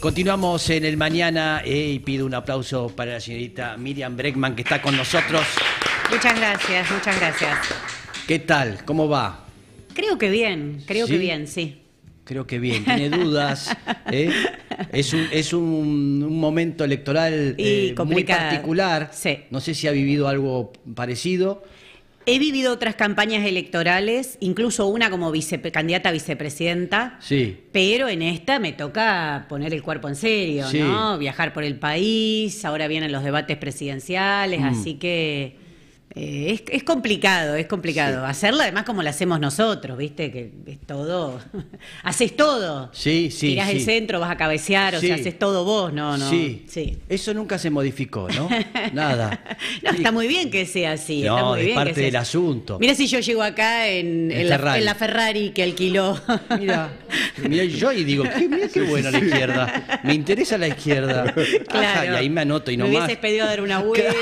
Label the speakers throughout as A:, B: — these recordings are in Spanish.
A: Continuamos en el mañana eh, y pido un aplauso para la señorita Miriam Bregman que está con nosotros. Muchas gracias, muchas gracias. ¿Qué tal? ¿Cómo va?
B: Creo que bien, creo que bien, sí.
A: Creo que bien, tiene dudas. ¿eh? Es, un, es un, momento electoral eh, muy particular. No sé si ha vivido algo parecido. He
B: vivido otras campañas electorales, incluso una como vice, candidata a vicepresidenta. Sí. Pero en esta me toca poner el cuerpo en serio, ¿no? Viajar por el país, ahora vienen los debates presidenciales, mm. así que eh, es, complicado, es complicado. Hacerla, además como la hacemos nosotros, ¿viste? Que es todo. haces todo.
A: Sí, sí. el centro,
B: vas a cabecear, o sea, haces todo vos,
A: ¿no? no. Sí. Eso nunca se modificó, ¿no? Nada.
B: no, está muy bien que sea así. No, está parte del
A: asunto. Mira si yo
B: llego acá en, la, Ferrari que alquiló. mira,
A: yo y digo, qué, mira qué bueno la izquierda. Me interesa la izquierda. Claro. y ahí me anoto y no me hubieses
B: pedido dar una vuelta.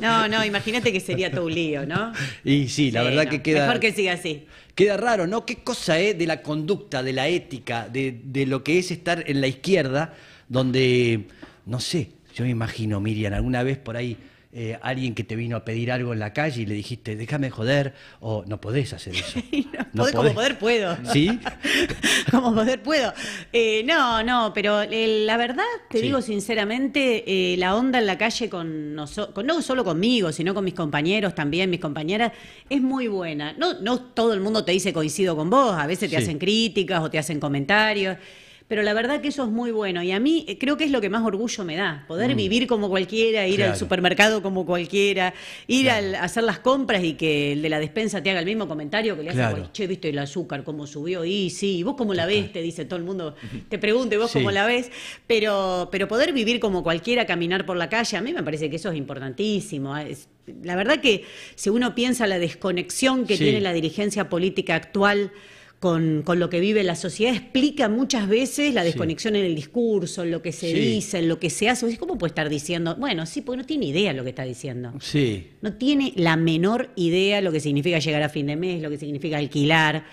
B: No, no, imagínate que sería todo un lío, ¿no?
A: Y sí, la verdad que queda. Mejor que siga así. Queda raro, ¿no? ¿Qué cosa es eh, de la conducta, de la ética, de, de lo que es estar en la izquierda, donde, no sé, yo me imagino, Miriam, alguna vez por ahí eh, alguien que te vino a pedir algo en la calle y le dijiste, déjame joder, o no podés hacer eso. no, Como
B: poder puedo. ¿Sí? como poder puedo. Eh, no, no, pero eh, la verdad, te digo sinceramente, la onda en la calle con, no solo conmigo, sino con mis compañeros también, mis compañeras, es muy buena. No, no todo el mundo te dice coincido con vos, a veces te hacen críticas o te hacen comentarios pero la verdad que eso es muy bueno y a mí eh, creo que es lo que más orgullo me da, poder mm. vivir como cualquiera, ir al supermercado como cualquiera, ir a hacer las compras y que el de la despensa te haga el mismo comentario que le claro. vos, che, viste el azúcar, cómo subió, y sí, vos cómo la ves, te dice todo el mundo, te pregunte vos cómo la ves, pero, pero poder vivir como cualquiera, caminar por la calle, a mí me parece que eso es importantísimo. Ah, la verdad que si uno piensa la desconexión que tiene la dirigencia política actual, con, con, lo que vive la sociedad, explica muchas veces la desconexión en el discurso, en lo que se dice, en lo que se hace. ¿Cómo puede estar diciendo? Bueno, sí, porque no tiene idea lo que está diciendo. Sí. No tiene la menor idea lo que significa llegar a fin de mes, lo que significa alquilar.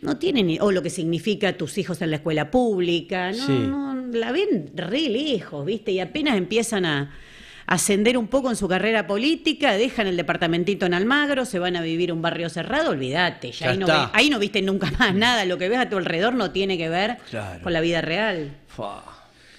B: No tiene ni o lo que significa tus hijos en la escuela pública. no la ven re lejos, ¿viste? Y apenas empiezan a ascender un poco en su carrera política, dejan el departamentito en Almagro, se van a vivir un barrio cerrado, olvídate, ya, ahí, no viste nunca más mm. nada, lo que ves a tu alrededor no tiene que ver con la vida real.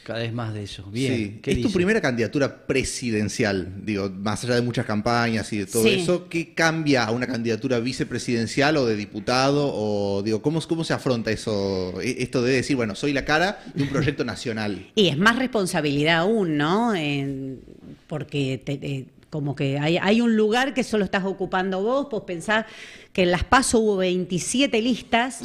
A: Cada vez más de
C: eso. Bien. es tu primera candidatura presidencial, digo, más allá de muchas campañas y de todo eso, ¿qué cambia a una candidatura vicepresidencial o de diputado? O digo, ¿cómo, cómo se afronta eso? E, esto de decir, bueno, soy la cara de un proyecto nacional.
B: Y es más responsabilidad aún, ¿no? En porque eh, como que hay, un lugar que solo estás ocupando vos, pues pensás que en las PASO hubo 27 listas,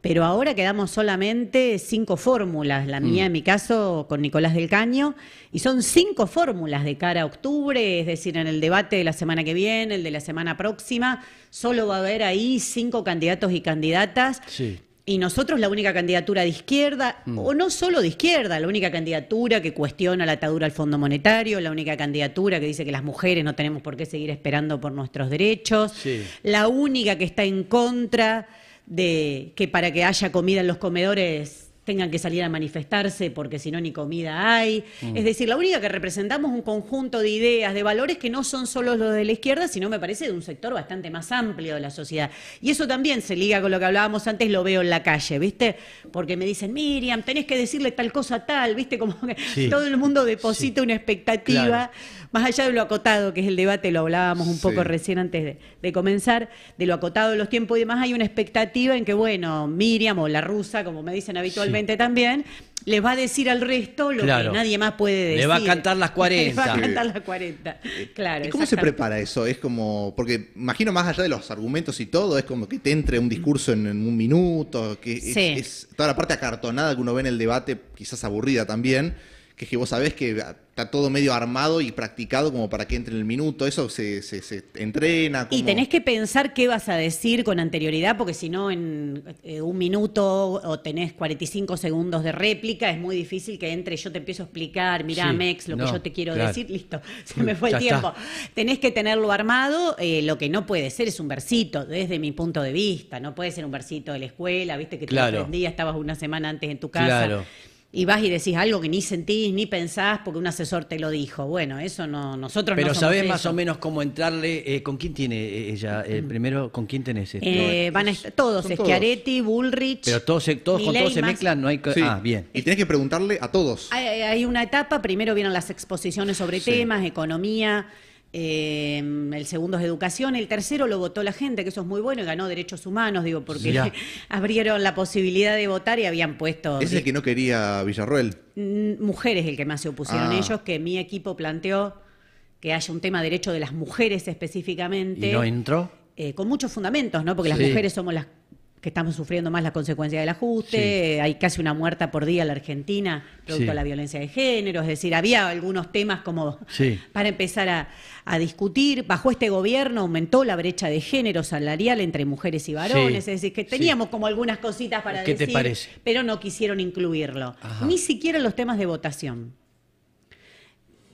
B: pero ahora quedamos solamente cinco fórmulas, la mía mm. en mi caso con Nicolás del Caño, y son cinco fórmulas de cara a octubre, es decir, en el debate de la semana que viene, el de la semana próxima, solo va a haber ahí cinco candidatos y candidatas. Sí y nosotros la única candidatura de izquierda, mm. o no solo de izquierda, la única candidatura que cuestiona la atadura al Fondo Monetario, la única candidatura que dice que las mujeres no tenemos por qué seguir esperando por nuestros derechos, la única que está en contra de que para que haya comida en los comedores tengan que salir a manifestarse porque si no ni comida hay. Mm. Es decir, la única que representamos un conjunto de ideas, de valores que no son solo los de la izquierda, sino me parece de un sector bastante más amplio de la sociedad. Y eso también se liga con lo que hablábamos antes, lo veo en la calle, ¿viste? Porque me dicen, Miriam, tenés que decirle tal cosa tal, ¿viste? Como que todo el mundo deposita una expectativa más allá de lo acotado que es el debate, lo hablábamos un poco recién antes de, comenzar, de lo acotado de los tiempos y demás, hay una expectativa en que, bueno, Miriam o la rusa, como me dicen habitualmente también, les va a decir al resto lo que nadie más puede decir. Le va a cantar las 40. Le va a cantar las 40. Claro. ¿Y cómo se
C: prepara eso? Es como, porque imagino más allá de los argumentos y todo, es como que te entre un discurso en, un minuto, que es, es toda la parte acartonada que uno ve en el debate, quizás aburrida también que es que vos sabés que está todo medio armado y practicado como para que entre en el minuto, eso se, se, entrena. Y tenés
B: que pensar qué vas a decir con anterioridad, porque si no en eh, un minuto o tenés 45 segundos de réplica, es muy difícil que entre, yo te empiezo a explicar, mirá Mex, lo que yo te quiero decir, listo, se mm, me fue el tiempo. Tenés que tenerlo armado, eh, lo que no puede ser es un versito, desde mi punto de vista, no puede ser un versito de la escuela, viste que te aprendías, estabas una semana antes en tu casa. Claro y vas y decís algo que ni sentís ni pensás porque un asesor te lo dijo. Bueno, eso no nosotros Pero no Pero sabés más o
A: menos cómo entrarle. Eh, ¿Con quién tiene eh, ella? Eh, mm. primero, ¿con quién tenés esto?
B: van todos, Schiaretti, Bullrich. Pero
C: todos, todos con todos se mezclan, no hay. Ah, bien. Y tenés que preguntarle a todos.
B: Hay, una etapa, primero vienen las exposiciones sobre temas, economía. Eh, el segundo es educación, el tercero lo votó la gente, que eso es muy bueno, y ganó derechos humanos, digo, porque abrieron la posibilidad de votar y habían puesto... Es el que
C: no quería Villarroel.
B: Mujeres el que más se opusieron ah. ellos, que mi equipo planteó que haya un tema derecho de las mujeres específicamente. ¿Y no entró? Eh, con muchos fundamentos, ¿no? Porque las mujeres somos las que estamos sufriendo más las consecuencias del ajuste, eh, hay casi una muerta por día en la Argentina, producto de la violencia de género, es decir, había algunos temas como para empezar a, discutir, bajo este gobierno aumentó la brecha de género salarial entre mujeres y varones, es decir, que teníamos como algunas cositas para decir, pero no quisieron incluirlo, ni siquiera los temas de votación.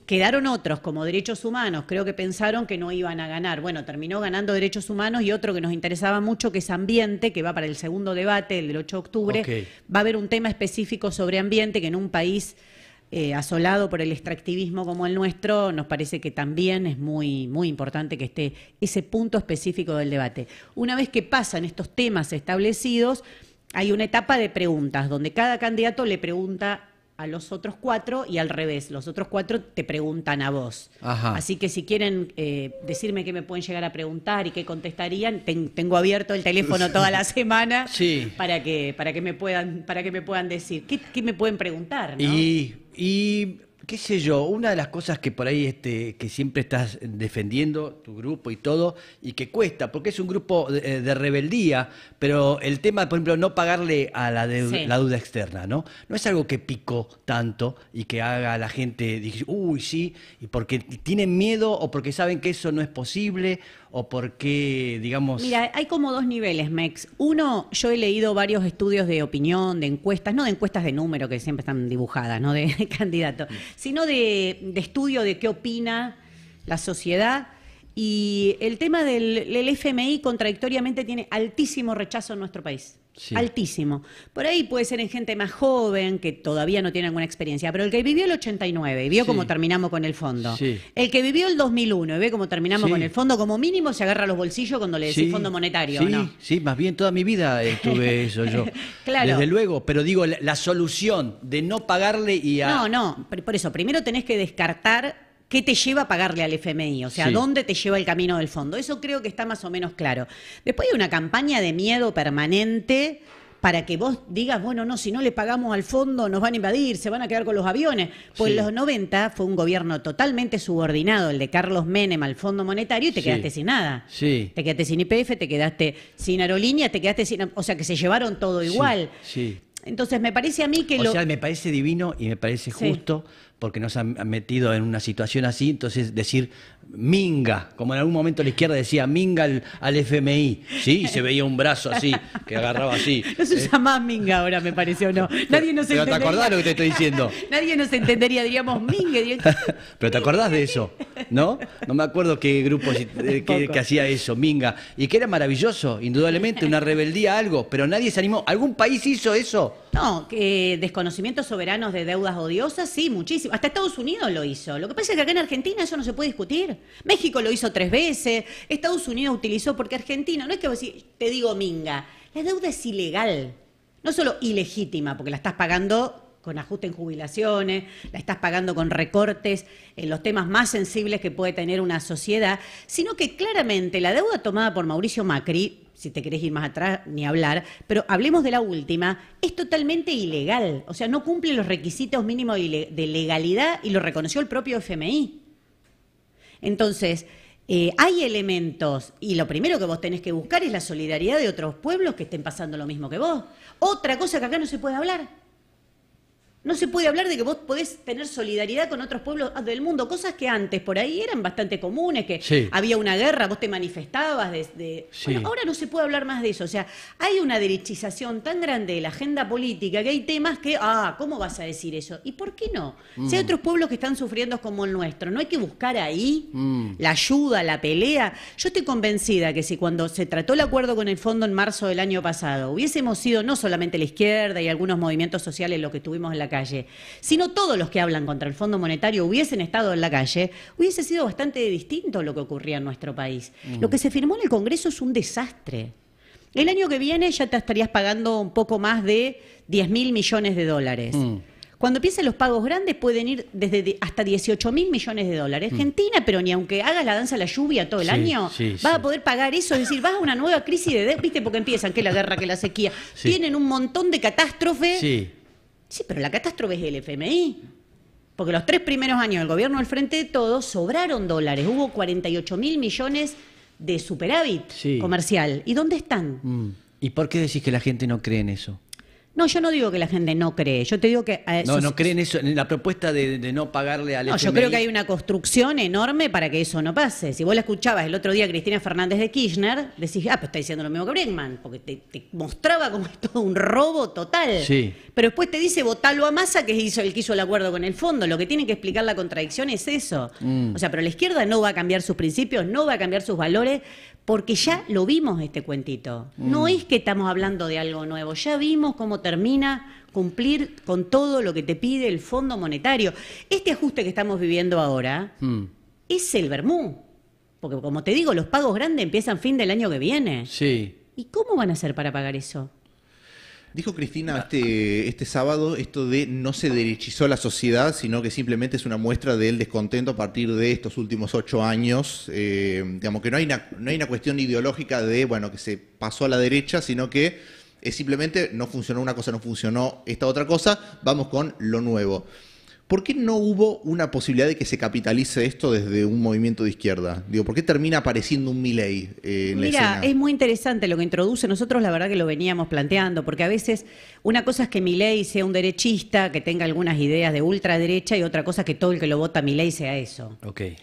B: Quedaron otros como derechos humanos, creo que pensaron que no iban a ganar. Bueno, terminó ganando derechos humanos y otro que nos interesaba mucho, que es ambiente, que va para el segundo debate, el del 8 de octubre. Va a haber un tema específico sobre ambiente que en un país eh, asolado por el extractivismo como el nuestro, nos parece que también es muy, muy importante que esté ese punto específico del debate. Una vez que pasan estos temas establecidos, hay una etapa de preguntas, donde cada candidato le pregunta a los otros cuatro y al revés, los otros cuatro te preguntan a vos. Así que si quieren eh, decirme qué me pueden llegar a preguntar y qué contestarían, tengo abierto el teléfono toda la semana para que para que me puedan para que me puedan decir qué, me pueden preguntar.
A: y qué sé yo, una de las cosas que por ahí este, que siempre estás defendiendo, tu grupo y todo, y que cuesta, porque es un grupo de, eh, de rebeldía, pero el tema, por ejemplo, no pagarle a la, la deuda externa, ¿no? No es algo que picó tanto y que haga a la gente, uy, sí, y porque tienen miedo o porque saben que eso no es posible o por qué, digamos... Mira,
B: hay como dos niveles, Mex. Uno, yo he leído varios estudios de opinión, de encuestas, no de encuestas de número que siempre están dibujadas, no de, candidato, sino de, estudio de qué opina la sociedad. Y el tema del FMI contradictoriamente tiene altísimo rechazo en nuestro país. Altísimo. Por ahí puede ser en gente más joven que todavía no tiene alguna experiencia, pero el que vivió el 89 y vio cómo terminamos con el fondo, el que vivió el 2001 y ve cómo terminamos con el fondo, como mínimo se agarra los bolsillos cuando le decís fondo monetario.
A: Sí, más bien toda mi vida estuve eso yo. claro. Desde luego, pero digo, la, la, solución de no pagarle y a... No,
B: no, por eso, primero tenés que descartar ¿Qué te lleva a pagarle al FMI? O sea, ¿dónde te lleva el camino del fondo? Eso creo que está más o menos claro. Después hay una campaña de miedo permanente para que vos digas, bueno, no, si no le pagamos al fondo nos van a invadir, se van a quedar con los aviones. Pues en los 90 fue un gobierno totalmente subordinado, el de Carlos Menem al Fondo Monetario, y te quedaste sin nada. Sí. Te quedaste sin IPF, te quedaste sin aerolíneas, te quedaste sin... O sea, que se llevaron todo igual. Sí. Entonces me parece a mí que o sea,
A: me parece divino y me parece justo porque nos han metido en una situación así, entonces decir minga, como en algún momento la izquierda decía minga al, FMI, ¿sí? Y se veía un brazo así, que agarraba así. No se usa
B: eh. más minga ahora, me pareció, no. Nadie nos pero entendería. ¿Pero te acordás lo que te estoy
A: diciendo?
B: Nadie nos entendería, diríamos mingue.
A: pero ¿te acordás de eso? ¿no? No me acuerdo qué grupo eh, que, hacía eso, Minga. Y que era maravilloso, indudablemente, una rebeldía, algo, pero nadie se animó. ¿Algún país hizo eso?
B: No, que desconocimientos soberanos de deudas odiosas, sí, muchísimo. Hasta Estados Unidos lo hizo. Lo que pasa es que acá en Argentina eso no se puede discutir. México lo hizo tres veces, Estados Unidos utilizó, porque Argentina, no es que te digo Minga, la deuda es ilegal. No solo ilegítima, porque la estás pagando con ajuste en jubilaciones, la estás pagando con recortes en eh, los temas más sensibles que puede tener una sociedad, sino que claramente la deuda tomada por Mauricio Macri, si te querés ir más atrás, ni hablar, pero hablemos de la última, es totalmente ilegal, o sea, no cumple los requisitos mínimos de legalidad y lo reconoció el propio FMI. Entonces, eh, hay elementos, y lo primero que vos tenés que buscar es la solidaridad de otros pueblos que estén pasando lo mismo que vos. Otra cosa que acá no se puede hablar, no se puede hablar de que vos podés tener solidaridad con otros pueblos del mundo, cosas que antes por ahí eran bastante comunes, que había una guerra, vos te manifestabas. desde ahora no se puede hablar más de eso. O sea, hay una derechización tan grande de la agenda política que hay temas que, ah, ¿cómo vas a decir eso? ¿Y por qué no? Si hay mm. otros pueblos que están sufriendo como el nuestro, ¿no hay que buscar ahí mm. la ayuda, la pelea? Yo estoy convencida que si cuando se trató el acuerdo con el fondo en marzo del año pasado, hubiésemos sido no solamente la izquierda y algunos movimientos sociales los que tuvimos en la si no todos los que hablan contra el Fondo Monetario hubiesen estado en la calle, hubiese sido bastante distinto lo que ocurría en nuestro país. Mm. Lo que se firmó en el Congreso es un desastre. El año que viene ya te estarías pagando un poco más de 10 mil millones de dólares. Mm. Cuando empiezan los pagos grandes pueden ir desde hasta 18 mil millones de dólares. Mm. Argentina, pero ni aunque hagas la danza a la lluvia todo el año, va vas a poder pagar eso. Es decir, vas a una nueva crisis de... ¿Viste? Porque empiezan que la guerra, que la sequía. Tienen un montón de catástrofes Sí, pero la catástrofe es el FMI. Porque los tres primeros años del gobierno del Frente de Todos sobraron dólares. Hubo 48 mil millones de superávit comercial. ¿Y dónde están?
A: Mm. ¿Y por qué decís que la gente no cree en eso?
B: No, yo no digo que la gente no cree, yo te digo que... Eh, no, no creen
A: eso, en la propuesta de, no pagarle al No, yo creo que hay
B: una construcción enorme para que eso no pase. Si vos la escuchabas el otro día a Cristina Fernández de Kirchner, decís, ah, pues está diciendo lo mismo que Bregman, porque te, mostraba como es todo un robo total. Sí. Pero después te dice, votalo a masa, que hizo el que hizo el acuerdo con el fondo. Lo que tiene que explicar la contradicción es eso. Mm. O sea, pero la izquierda no va a cambiar sus principios, no va a cambiar sus valores, porque ya lo vimos este cuentito. No mm. es que estamos hablando de algo nuevo, ya vimos cómo termina cumplir con todo lo que te pide el Fondo Monetario. Este ajuste que estamos viviendo ahora mm. es el Bermú, porque como te digo, los pagos grandes empiezan fin del año que viene. Sí. ¿Y cómo van a hacer para pagar eso?
C: Dijo Cristina este, este sábado esto de no se derechizó la sociedad, sino que simplemente es una muestra del descontento a partir de estos últimos ocho años. Eh, digamos que no hay, una, no hay una cuestión ideológica de, bueno, que se pasó a la derecha, sino que es simplemente no funcionó una cosa, no funcionó esta otra cosa, vamos con lo nuevo. ¿Por qué no hubo una posibilidad de que se capitalice esto desde un movimiento de izquierda? Digo, ¿por qué termina apareciendo un Milley eh, en la escena? es
B: muy interesante lo que introduce. Nosotros la verdad que lo veníamos planteando, porque a veces una cosa es que Milley sea un derechista, que tenga algunas ideas de ultraderecha, y otra cosa es que todo el que lo vota Milley sea eso. Okay.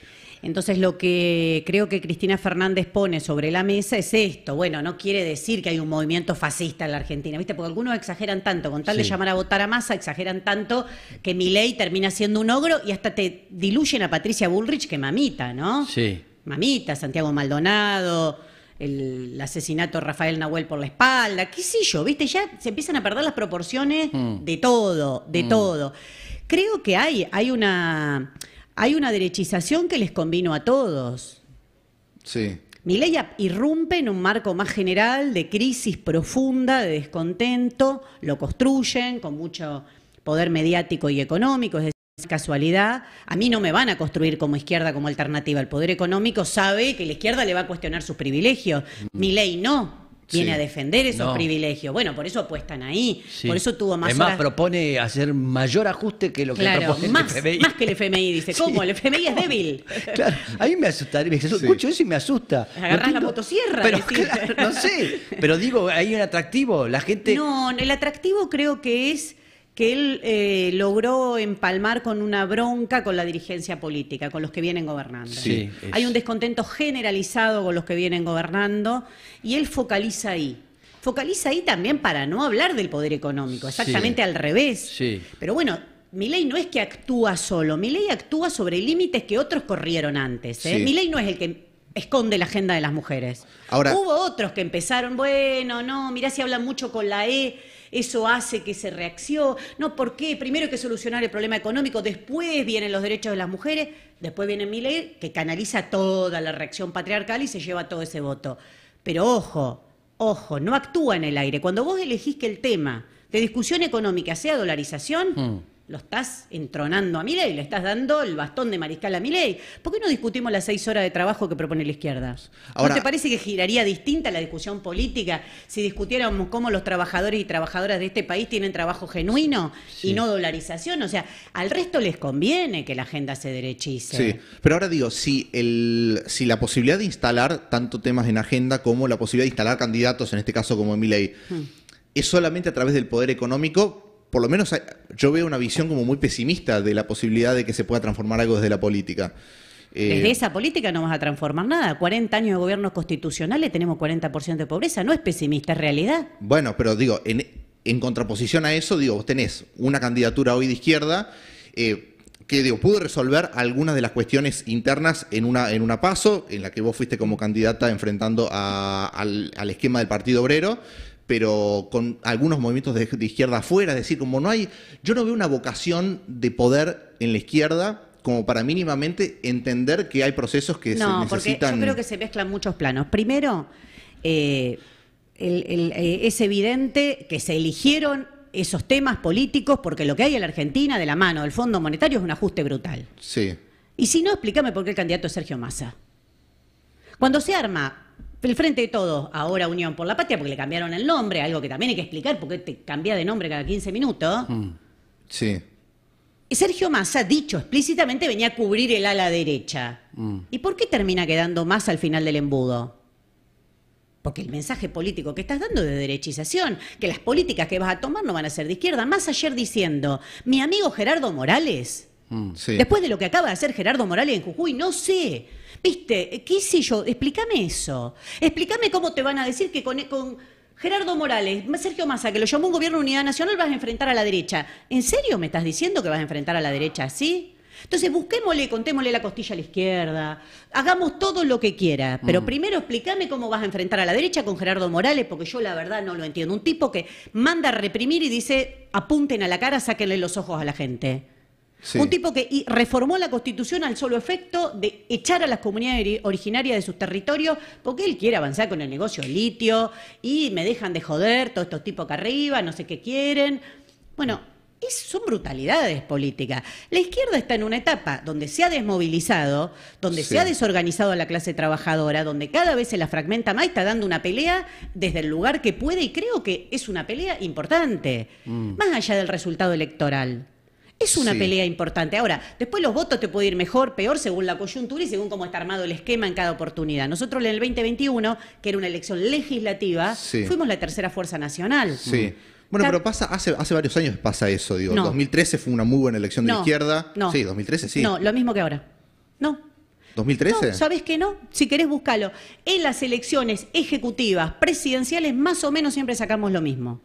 B: Entonces lo que creo que Cristina Fernández pone sobre la mesa es esto. Bueno, no quiere decir que hay un movimiento fascista en la Argentina, ¿viste? Porque algunos exageran tanto, con tal de llamar a votar a masa, exageran tanto que mi ley termina siendo un ogro y hasta te diluyen a Patricia Bullrich que mamita, ¿no? Sí. Mamita, Santiago Maldonado el, asesinato de Rafael Nahuel por la espalda, qué sé yo, ¿viste? Ya se empiezan a perder las proporciones mm. de todo, de mm. todo. Creo que hay, hay una hay una derechización que les convino a todos. Sí. ley irrumpe en un marco más general de crisis profunda, de descontento, lo construyen con mucho poder mediático y económico, es decir, es casualidad, a mí no me van a construir como izquierda como alternativa. El poder económico sabe que la izquierda le va a cuestionar sus privilegios. Mm. Mi ley no viene a defender esos privilegios. Bueno, por eso apuestan
A: ahí, por eso tuvo más. Además, propone hacer mayor ajuste que lo que propone más, el FMI. Más
B: que el FMI, dice. ¿Cómo? El FMI es débil. Claro,
A: a mí me asusta, me escucho eso y me asusta.
B: Agarrás la motosierra. Pero, no sé,
A: pero digo, hay un atractivo, la gente.
B: No, el atractivo creo que es que él eh, logró empalmar con una bronca con la dirigencia política, con los que vienen gobernando. Hay un descontento generalizado con los que vienen gobernando y él focaliza ahí. Focaliza ahí también para no hablar del poder económico, exactamente al revés. Pero bueno, mi ley no es que actúa solo, mi ley actúa sobre límites que otros corrieron antes. ¿eh? Mi ley no es el que esconde la agenda de las mujeres. Ahora, Hubo otros que empezaron, bueno, no, mirá si hablan mucho con la E eso hace que se reaccione. No, ¿por qué? Primero hay que solucionar el problema económico, después vienen los derechos de las mujeres, después viene Milei, que canaliza toda la reacción patriarcal y se lleva todo ese voto. Pero ojo, ojo, no actúa en el aire. Cuando vos elegís que el tema de discusión económica sea dolarización, mm lo estás entronando a ley, le estás dando el bastón de mariscal a Milei. ¿Por qué no discutimos las seis horas de trabajo que propone la izquierda? ¿No te parece que giraría distinta la discusión política si discutiéramos cómo los trabajadores y trabajadoras de este país tienen trabajo genuino y no dolarización? O sea, al resto les conviene que la agenda se derechice. Sí,
C: pero ahora digo, si, la posibilidad de instalar tanto temas en agenda como la posibilidad de instalar candidatos, en este caso como mi mm. es solamente a través del poder económico por lo menos yo veo una visión como muy pesimista de la posibilidad de que se pueda transformar algo desde la política. Eh, desde
B: esa política no vas a transformar nada. 40 años de
C: gobiernos constitucionales, tenemos 40% de pobreza. No es pesimista, es realidad. Bueno, pero digo, en, contraposición a eso, digo, vos tenés una candidatura hoy de izquierda eh, que pudo resolver algunas de las cuestiones internas en una, en una paso, en la que vos fuiste como candidata enfrentando al esquema del Partido Obrero pero con algunos movimientos de, izquierda afuera, es decir, como no hay, yo no veo una vocación de poder en la izquierda como para mínimamente entender que hay procesos que se necesitan. No, Porque yo creo que
B: se mezclan muchos planos. Primero, eh, eh, es evidente que se eligieron esos temas políticos porque lo que hay en la Argentina de la mano del Fondo Monetario es un ajuste
C: brutal. Sí.
B: Y si no, explícame por qué el candidato es Sergio Massa. Cuando se arma el Frente de Todos, ahora Unión por la Patria, porque le cambiaron el nombre, algo que también hay que explicar, porque te cambia de nombre cada 15 minutos.
C: Mm, sí.
B: Sergio Massa, dicho explícitamente, venía a cubrir el ala derecha. Mm. ¿Y por qué termina quedando más al final del embudo? Porque el mensaje político que estás dando es de derechización, que las políticas que vas a tomar no van a ser de izquierda. Más ayer diciendo, mi amigo Gerardo Morales
C: Mm. Después
B: de lo que acaba de hacer Gerardo Morales en Jujuy, no sé. ¿Viste? Eh, ¿Qué sé yo? Explícame eso. Explícame cómo te van a decir que con, Gerardo Morales, Sergio Massa, que lo llamó un gobierno de unidad nacional, vas a enfrentar a la derecha. ¿En serio me estás diciendo que vas a enfrentar a la derecha así? Entonces busquémosle, contémosle la costilla a la izquierda, hagamos todo lo que quiera, pero mm. primero explícame cómo vas a enfrentar a la derecha con Gerardo Morales, porque yo la verdad no lo entiendo. Un tipo que manda a reprimir y dice, apunten a la cara, sáquenle los ojos a la gente. Un tipo que reformó la Constitución al solo efecto de echar a las comunidades originarias de sus territorios porque él quiere avanzar con el negocio litio y me dejan de joder todos estos tipos acá arriba, no sé qué quieren. Bueno, son brutalidades políticas. La izquierda está en una etapa donde se ha desmovilizado, donde se ha desorganizado a la clase trabajadora, donde cada vez se la fragmenta más está dando una pelea desde el lugar que puede y creo que es una pelea importante, mm. más allá del resultado electoral. Es una pelea importante. Ahora, después los votos te pueden ir mejor, peor, según la coyuntura y según cómo está armado el esquema en cada oportunidad. Nosotros en el 2021, que era una elección legislativa, fuimos la tercera fuerza nacional. Sí.
C: Bueno, pero pasa, hace, varios años pasa eso, digo. 2013 fue una muy buena elección de izquierda. No. Sí, 2013 sí. No, lo
B: mismo que ahora. No.
C: ¿2013? No, ¿Sabes
B: que no? Si querés, búscalo. En las elecciones ejecutivas, presidenciales, más o menos siempre sacamos lo mismo.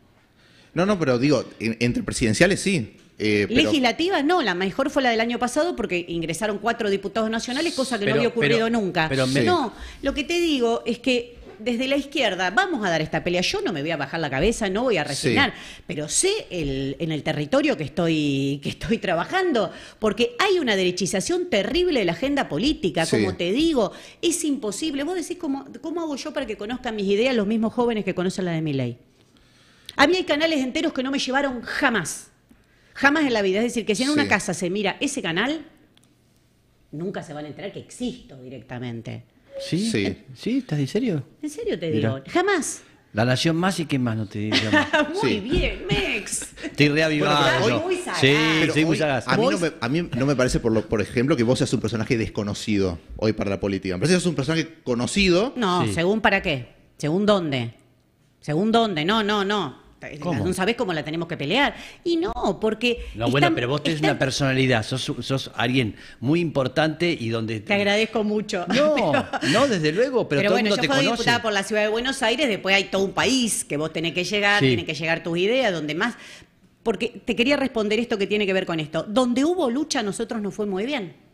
C: No, no, pero digo, entre presidenciales sí. Eh, Legislativa
B: no, la mejor fue la del año pasado porque ingresaron cuatro diputados nacionales, cosa que no había ocurrido nunca. No, lo que te digo es que desde la izquierda vamos a dar esta pelea. Yo no me voy a bajar la cabeza, no voy a resignar, pero sé en el territorio que estoy, que estoy trabajando, porque hay una derechización terrible de la agenda política, como te digo, es imposible. Vos decís, cómo, ¿cómo hago yo para que conozcan mis ideas los mismos jóvenes que conocen la de mi ley? A mí hay canales enteros que no me llevaron jamás. Jamás en la vida. Es decir, que si en una casa se mira ese canal, nunca se van a enterar que existo directamente.
A: ¿Sí? Sí. Eh, sí ¿Estás en serio?
B: En serio te digo. Jamás.
A: La nación más y qué más no te digo. muy bien, Mex. Estoy reavivado. Hoy muy Sí, muy sagaz. A
C: mí, no me, parece, por, por ejemplo, que vos seas un personaje desconocido hoy para la política. Me parece que un personaje conocido. No,
B: según para qué. Según dónde. Según dónde. No, no, no no sabes cómo la tenemos que pelear. Y no, porque...
A: No, bueno, pero vos tenés una personalidad, sos, alguien muy importante y donde... Te
B: agradezco mucho. No,
A: no, desde luego, pero, bueno, yo fui
B: por la ciudad de Buenos Aires, después hay todo un país que vos tenés que llegar, tiene que llegar tus ideas, donde más... Porque te quería responder esto que tiene que ver con esto. Donde hubo lucha, nosotros nos fue muy bien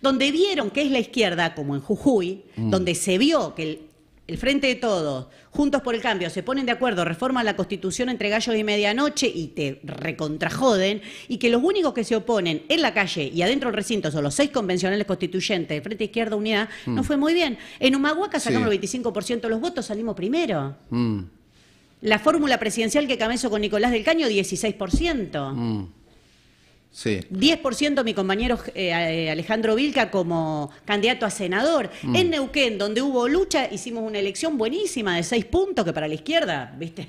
B: donde vieron que es la izquierda, como en Jujuy, mm. donde se vio que el el Frente de Todos, Juntos por el Cambio, se ponen de acuerdo, reforman la Constitución entre gallos y medianoche y te recontrajoden, y que los únicos que se oponen en la calle y adentro del recinto son los seis convencionales constituyentes del Frente Izquierda Unidad, no mm. fue muy bien. En Humahuaca sacamos el 25% de los votos, salimos primero. Mm. La fórmula presidencial que camezo con Nicolás del Caño, 16%. 10% mi compañero eh, eh, Alejandro Vilca como candidato a senador. Mm. En Neuquén, donde hubo lucha, hicimos una elección buenísima de 6 puntos, que para la izquierda, viste,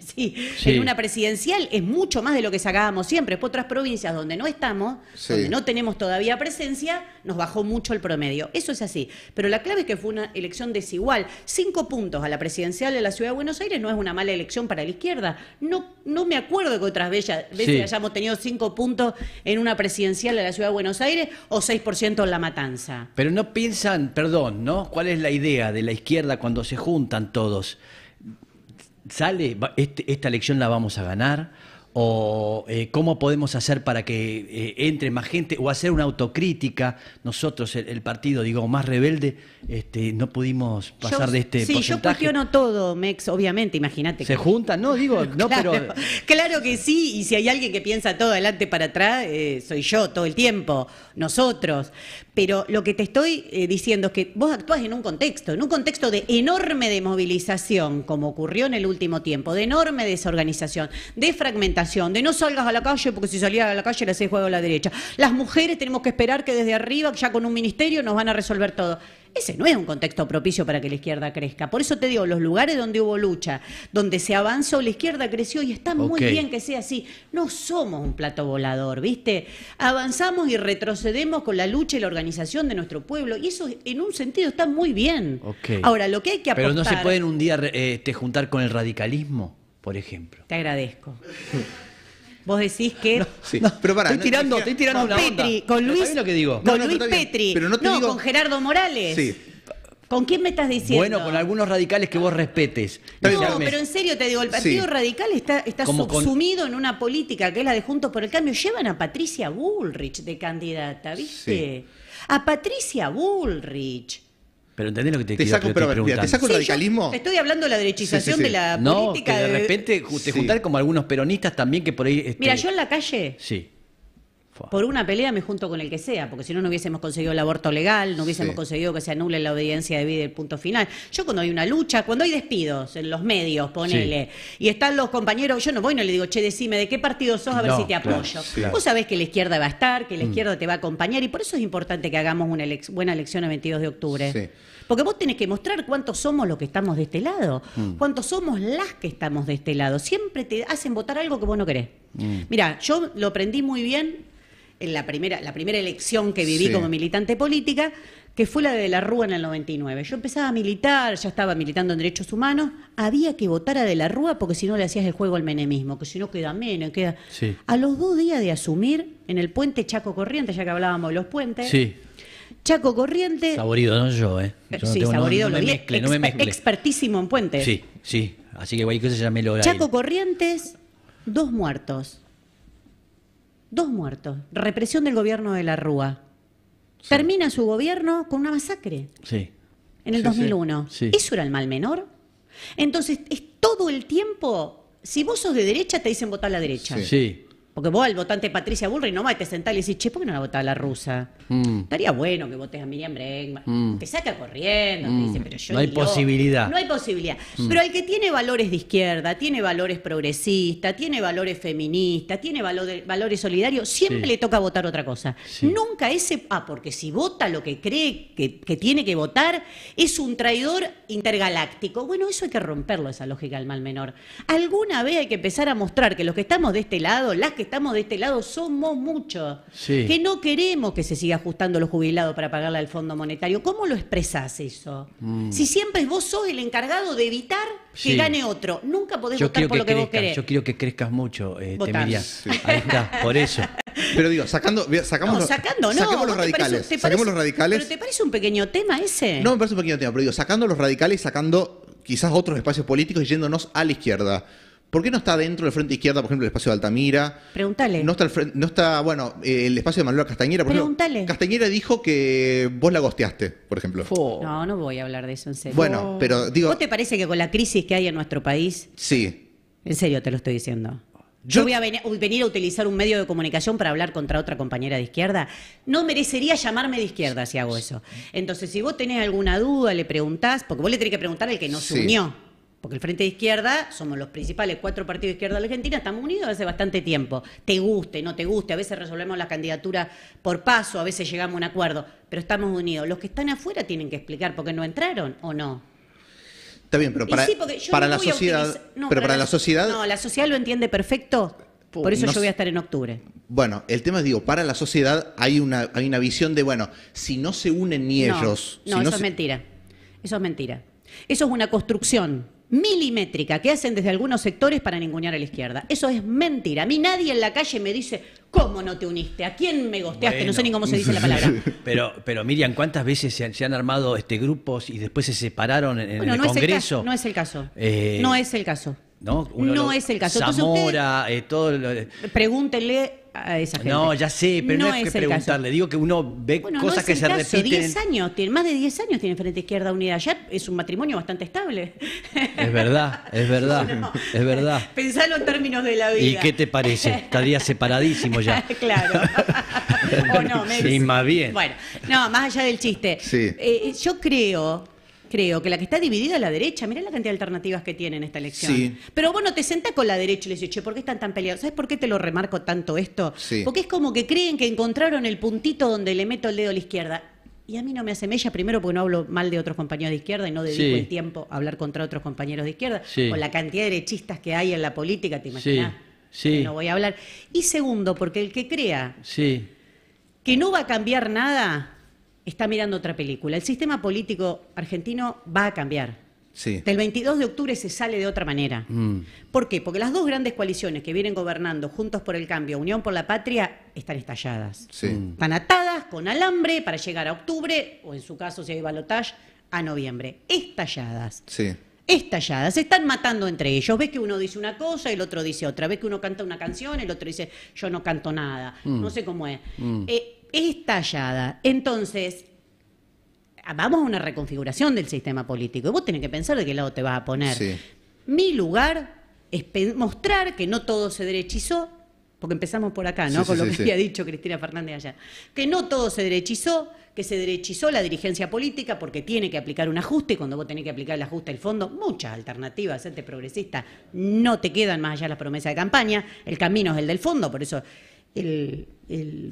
B: en una presidencial es mucho más de lo que sacábamos siempre. Por otras provincias donde no estamos, donde no tenemos todavía presencia, nos bajó mucho el promedio. Eso es así. Pero la clave es que fue una elección desigual. 5 puntos a la presidencial de la Ciudad de Buenos Aires no es una mala elección para la izquierda. No, no me acuerdo que otras veces hayamos tenido 5 puntos en una presidencial de la ciudad de Buenos Aires o 6% en La Matanza.
A: Pero no piensan, perdón, ¿no? ¿Cuál es la idea de la izquierda cuando se juntan todos? Sale, este, esta elección la vamos a ganar, o eh, cómo podemos hacer para que eh, entre más gente, o hacer una autocrítica. Nosotros, el, partido, digo, más rebelde, este, no pudimos pasar de este sí, yo cuestiono
B: todo, Mex, obviamente, imagínate. ¿Se juntan? No, digo, no, claro, pero... Claro que sí, y si hay alguien que piensa todo adelante para atrás, eh, soy yo todo el tiempo, nosotros. Pero lo que te estoy diciendo es que vos actúas en un contexto, en un contexto de enorme desmovilización, como ocurrió en el último tiempo, de enorme desorganización, de fragmentación, de no salgas a la calle porque si salías a la calle le hacés juego a la derecha. Las mujeres tenemos que esperar que desde arriba, ya con un ministerio, nos van a resolver todo. Ese no es un contexto propicio para que la izquierda crezca. Por eso te digo, los lugares donde hubo lucha, donde se avanzó, la izquierda creció y está muy bien que sea así. No somos un plato volador, ¿viste? Avanzamos y retrocedemos con la lucha y la organización de nuestro pueblo. Y eso, en un sentido, está muy bien.
A: Ahora, lo que hay que aportar... Pero no se pueden un día eh, este, juntar con el radicalismo por ejemplo.
B: Te agradezco. Vos decís que.
A: No, pero para, estoy tirando, una Con Luis, con Luis Petri. no, con
B: Gerardo Morales. Sí. ¿Con quién me estás diciendo? Bueno,
A: con algunos radicales que vos respetes. No, pero en
B: serio te digo, el Partido Radical está, está subsumido en una política que es la de Juntos por el Cambio. Llevan a Patricia Bullrich de candidata, ¿viste? A Patricia Bullrich.
A: Pero entendés lo que te, te quiero saco, te saco el radicalismo.
B: Estoy hablando de la derechización de la no, política. Que de, de repente
A: te juntar como algunos peronistas también que por ahí. Este... Mira, yo
B: en la calle. Sí. Por una pelea me junto con el que sea, porque si no, no hubiésemos conseguido el aborto legal, no hubiésemos conseguido que se anule la audiencia de vida el punto final. Yo cuando hay una lucha, cuando hay despidos en los medios, ponele, y están los compañeros, yo no voy y no le digo, che, decime de qué partido sos a ver si te apoyo. Vos sabés que la izquierda va a estar, que la mm. izquierda te va a acompañar, y por eso es importante que hagamos una buena elección el 22 de octubre. Porque vos tenés que mostrar cuántos somos los que estamos de este lado, mm. cuántos somos las que estamos de este lado. Siempre te hacen votar algo que vos no querés. Mm. Mira, yo lo aprendí muy bien en la primera, la primera elección que viví como militante política, que fue la de la Rúa en el 99. Yo empezaba a militar, ya estaba militando en derechos humanos, había que votar a de la Rúa porque si no le hacías el juego al menemismo, que si no queda menos, queda... A los dos días de asumir, en el puente Chaco Corrientes, ya que hablábamos de los puentes, Chaco Corrientes
A: Saborido, no yo, ¿eh? eh yo sí, mezcle, no me
B: Expertísimo en puentes. Sí,
A: sí. Así que cosa se Chaco
B: Corrientes, dos muertos. Dos muertos. Represión del gobierno de la Rúa. Termina su gobierno con una masacre. Sí. En el 2001. Sí. ¿Eso era el mal menor? Entonces, es todo el tiempo. Si vos sos de derecha, te dicen votar a la derecha. Sí. Porque vos al votante Patricia Bullrich nomás te sentás y le decís, che, ¿por qué no la votá la rusa?
A: Mm. Estaría
B: bueno que votes a Miriam Bregman. Te mm. saca corriendo, mm. dice, pero yo. No hay posibilidad. No hay posibilidad. Pero el que tiene valores de izquierda, tiene valores progresistas, tiene valores feministas, tiene valores, solidarios, siempre le toca votar otra cosa. Nunca ese. Ah, porque si vota lo que cree que, que tiene que votar, es un traidor intergaláctico. Bueno, eso hay que romperlo, esa lógica del mal menor. Alguna vez hay que empezar a mostrar que los que estamos de este lado, las que estamos de este lado somos muchos, que no queremos que se siga ajustando los jubilados para pagarle al Fondo Monetario. ¿Cómo lo expresás eso? Mm. Si siempre vos sos el encargado de evitar que gane otro, nunca podés votar por lo que vos querés. Yo
A: quiero que crezcas mucho, eh,
C: Ahí está, por eso. Pero digo, sacando, sacamos los, los radicales. ¿Pero te
B: parece un pequeño tema ese? No, me
C: parece un pequeño tema, pero digo, sacando los radicales, sacando quizás otros espacios políticos y yéndonos a la izquierda. ¿Por qué no está dentro del frente izquierda, por ejemplo, el espacio de Altamira? Pregúntale. No está, bueno, eh, el espacio de Manuela Castañera. Por Pregúntale. Castañera dijo que vos la gosteaste, por ejemplo.
B: No, no voy a hablar de eso en serio. Bueno, pero digo. ¿Vos te parece que con la crisis que hay en nuestro país? Sí. En serio te lo estoy diciendo. Yo, voy a venir a utilizar un medio de comunicación para hablar contra otra compañera de izquierda. No merecería llamarme de izquierda si hago eso. Entonces, si vos tenés alguna duda, le preguntás, porque vos le tenés que preguntar al que no unió. Porque el Frente de Izquierda, somos los principales cuatro partidos de izquierda de Argentina, estamos unidos hace bastante tiempo. Te guste, no te guste, a veces resolvemos las candidaturas por paso, a veces llegamos a un acuerdo, pero estamos unidos. Los que están afuera tienen que explicar por qué no entraron o no.
C: Está bien, pero para, la sociedad. no, pero para, la, sociedad.
B: la sociedad lo entiende perfecto. Por eso yo voy a estar en octubre.
C: Bueno, el tema es, digo, para la sociedad hay una, una visión de, bueno, si no se unen ni ellos. No, eso es
B: mentira. Eso es mentira. Eso es una construcción milimétrica que hacen desde algunos sectores para ningunear a la izquierda. Eso es mentira. A mí nadie en la calle me dice, ¿cómo no te uniste? ¿A quién me gosteaste? No sé ni cómo se dice la palabra.
A: Pero, pero Miriam, ¿cuántas veces se han, armado este grupos y después se separaron en, el no Congreso? Es el no es el caso. Eh, no es el caso. No, no es el caso. Zamora, eh, todo.
B: pregúntenle no, ya
A: sé, pero no, es, que preguntarle. Digo que uno ve cosas que se repiten. 10
B: años, tiene, más de 10 años tiene Frente Izquierda Unida. Ya es un matrimonio bastante estable.
A: Es verdad, es verdad, es verdad.
B: Pensalo en términos de la vida. ¿Y qué te parece? Estaría
A: separadísimo ya. claro.
B: o no, me más bien. Bueno, no, más allá del chiste. Eh, yo creo creo, que la que está dividida es la derecha. Mirá la cantidad de alternativas que tiene en esta elección. Pero vos no te sentás con la derecha y le dices, che, ¿por qué están tan peleados? ¿Sabes por qué te lo remarco tanto esto? Porque es como que creen que encontraron el puntito donde le meto el dedo a la izquierda. Y a mí no me asemella, primero porque no hablo mal de otros compañeros de izquierda y no dedico el tiempo a hablar contra otros compañeros de izquierda, con la cantidad de derechistas que hay en la política, ¿te imaginas? No voy a hablar. Y segundo, porque el que crea
A: que
B: no va a cambiar nada, está mirando otra película. El sistema político argentino va a cambiar. Sí. Del 22 de octubre se sale de otra manera. Mm. ¿Por qué? Porque las dos grandes coaliciones que vienen gobernando, Juntos por el Cambio, Unión por la Patria, están estalladas.
C: Sí. Mm. Están
B: atadas con alambre para llegar a octubre, o en su caso, si hay balotaje, a noviembre. Estalladas. Sí. Estalladas. Se están matando entre ellos. Ves que uno dice una cosa, y el otro dice otra. Ves que uno canta una canción, el otro dice yo no canto nada. Mm. No sé cómo es. Eh, estallada. Entonces, vamos a una reconfiguración del sistema político. Y vos tenés que pensar de qué lado te vas a poner. Mi lugar es mostrar que no todo se derechizó, porque empezamos por acá, ¿no? Con lo que había dicho Cristina Fernández allá. Que no todo se derechizó, que se derechizó la dirigencia política porque tiene que aplicar un ajuste y cuando vos tenés que aplicar el ajuste del fondo, muchas alternativas, gente progresista, no te quedan más allá las promesas de campaña, el camino es el del fondo, por eso el,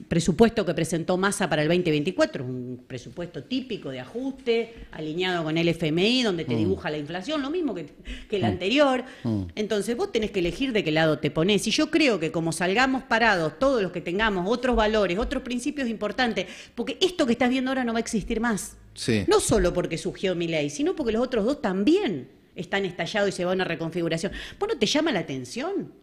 B: presupuesto que presentó Massa para el 2024, un presupuesto típico de ajuste, alineado con el FMI, donde te mm. dibuja la inflación, lo mismo que, el mm. anterior. Mm. Entonces vos tenés que elegir de qué lado te pones. Y yo creo que como salgamos parados, todos los que tengamos otros valores, otros principios importantes, porque esto que estás viendo ahora no va a existir más. No solo porque surgió mi ley, sino porque los otros dos también están estallados y se va a una reconfiguración. ¿Vos no te llama la atención?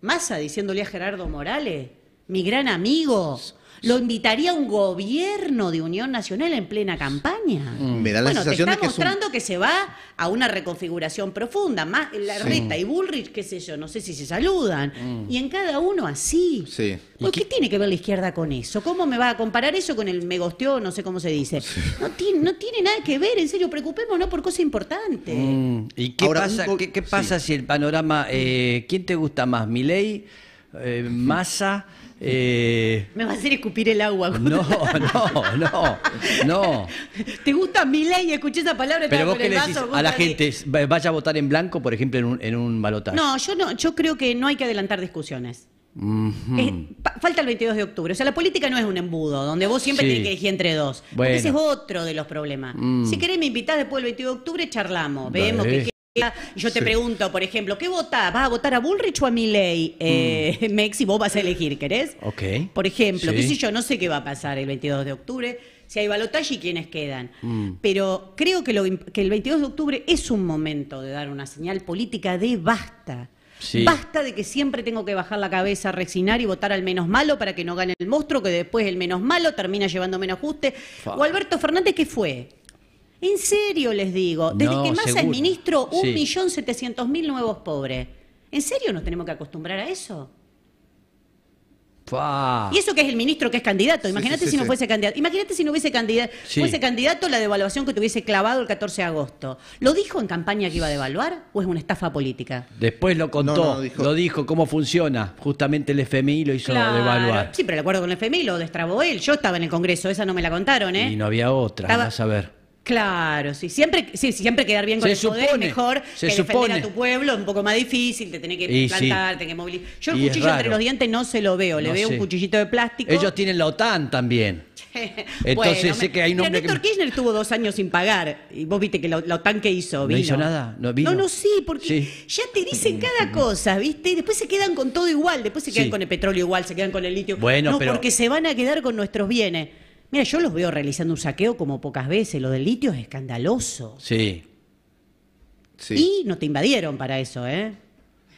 B: Massa diciéndole a Gerardo Morales, mi gran amigo, lo invitaría un gobierno de Unión Nacional en plena campaña.
C: Mm. bueno, te está mostrando
B: que se va a una reconfiguración profunda, más la Reta y Bullrich, qué sé yo, no sé si se saludan. Mm. Y en cada uno así. Sí. ¿Qué tiene que ver la izquierda con eso? ¿Cómo me va a comparar eso con el me
A: no sé cómo se dice?
B: No, tiene, nada que ver, en serio, preocupémonos por cosas importantes.
A: Mm. ¿Y qué pasa, si el panorama, eh, quién te gusta más, Milei, eh, Massa? Eh, me va a hacer
B: escupir el agua. No,
A: no, no,
B: ¿Te gusta mi ley? Escuché esa palabra. Pero vos qué le decís a la gente,
A: vaya a votar en blanco, por ejemplo, en un, en balotaje. No,
B: yo no, yo creo que no hay que adelantar discusiones. Eh, falta el 22 de octubre. O sea, la política no es un embudo, donde vos siempre tenés que elegir entre dos. Ese es otro de los problemas. Mm. Si querés, me invitás después del 22 de octubre, charlamos. Vemos que yo te pregunto, por ejemplo, ¿qué votás? ¿Vas a votar a Bullrich o a Milley? Eh, mm. Mex, vos vas a elegir, ¿querés?
A: Por ejemplo, qué sé yo,
B: no sé qué va a pasar el 22 de octubre, si hay balotaje y quiénes quedan. Mm. Pero creo que, el 22 de octubre es un momento de dar una señal política de basta. Basta de que siempre tengo que bajar la cabeza, resignar y votar al menos malo para que no gane el monstruo, que después el menos malo termina llevando menos ajuste. O Alberto Fernández, ¿qué fue? En serio les digo, desde que Massa es ministro, 1.700.000 nuevos pobres. ¿En serio nos tenemos que acostumbrar a eso? Y eso que es el ministro que es candidato. Imagínate si no fuese candidato. Imagínate si no hubiese candidato, fuese candidato la devaluación que tuviese clavado el 14 de agosto. ¿Lo dijo en campaña que iba a devaluar o es una estafa política?
A: Después lo contó, lo dijo cómo funciona. Justamente el FMI lo hizo devaluar. Sí,
B: pero el acuerdo con el FMI lo destrabó él. Yo estaba en el Congreso, esa no me la contaron, ¿eh? Y
A: no había otra, estaba... a saber.
B: Claro, sí. Siempre, sí, siempre quedar bien con el poder es mejor que supone. a tu pueblo, es un poco más difícil, te tenés que plantar, te tenés que movilizar. Yo el cuchillo entre los dientes no se lo veo, le veo un cuchillito de plástico. Ellos
A: tienen la OTAN también. Entonces bueno, sé que hay un Néstor
B: Kirchner estuvo dos años sin pagar. Y vos viste que la, OTAN que hizo, No hizo nada, no vino. No, no, sí, porque ya te dicen cada cosa, ¿viste? Y después se quedan con todo igual, después se quedan con el petróleo igual, se quedan con el litio. Bueno, no, porque se van a quedar con nuestros bienes. Mira, yo los veo realizando un saqueo como pocas veces. Lo del litio es escandaloso.
A: Sí. sí. Y
B: no te invadieron para eso, ¿eh?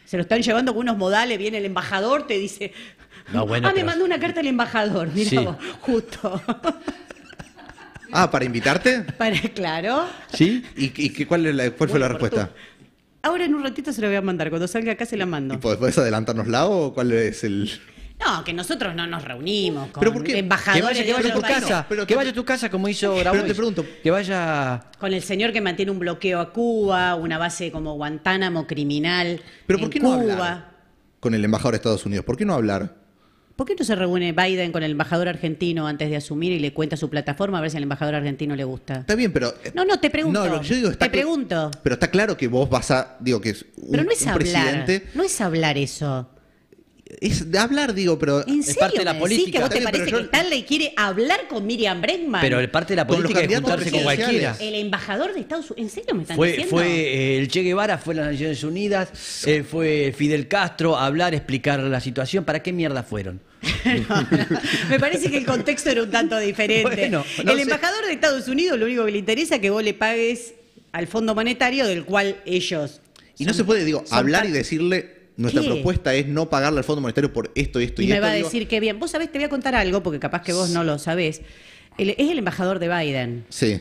B: Se lo están llevando con unos modales. Viene el embajador, te dice.
C: No, ah, bueno, ah, me mandó
B: una carta el embajador. Mira justo.
C: ah, ¿para invitarte?
B: Para, claro.
C: ¿Sí? ¿Y, cuál, fue la respuesta?
B: Ahora en un ratito se la voy a mandar. Cuando salga acá se la mando.
C: ¿Y adelantarnos la o cuál es el.?
B: No, que nosotros no nos reunimos con embajadores. Que vaya, a tu casa,
A: que vaya a tu casa como hizo Pero te
C: pregunto- Que vaya...
B: Con el señor que mantiene un bloqueo a Cuba, una base como Guantánamo criminal Pero ¿por qué no hablar
C: con el embajador de Estados Unidos? ¿Por qué no hablar?
B: ¿Por qué no se reúne Biden con el embajador argentino antes de asumir y le cuenta su plataforma a ver si al embajador argentino le gusta?
C: Está bien, pero. Eh,
B: no, no, te pregunto. Te pregunto.
C: Pero está claro que vos vas a. Digo que es un, Pero no es hablar.
B: No es hablar eso
C: es de hablar, digo, pero es parte de la política. que vos te parece que que
B: Stanley quiere hablar con Miriam Bregman. Pero el
C: parte de la política es juntarse con cualquiera.
B: El embajador de Estados Unidos, ¿en serio me están diciendo? Fue
A: eh, el Che Guevara, fue las Naciones Unidas, eh, fue Fidel Castro, a hablar, explicar la situación, ¿para qué mierda fueron?
B: me parece que el contexto era un tanto diferente. el embajador de Estados Unidos lo único que le interesa es que vos le pagues al Fondo Monetario del cual ellos... Y no se puede, digo, hablar y
C: decirle, nuestra propuesta es no pagarle al Fondo Monetario por esto y esto y, y me va a decir
B: que bien. Vos sabés, te voy a contar algo, porque capaz que vos no lo sabés. es el embajador de Biden. Sí.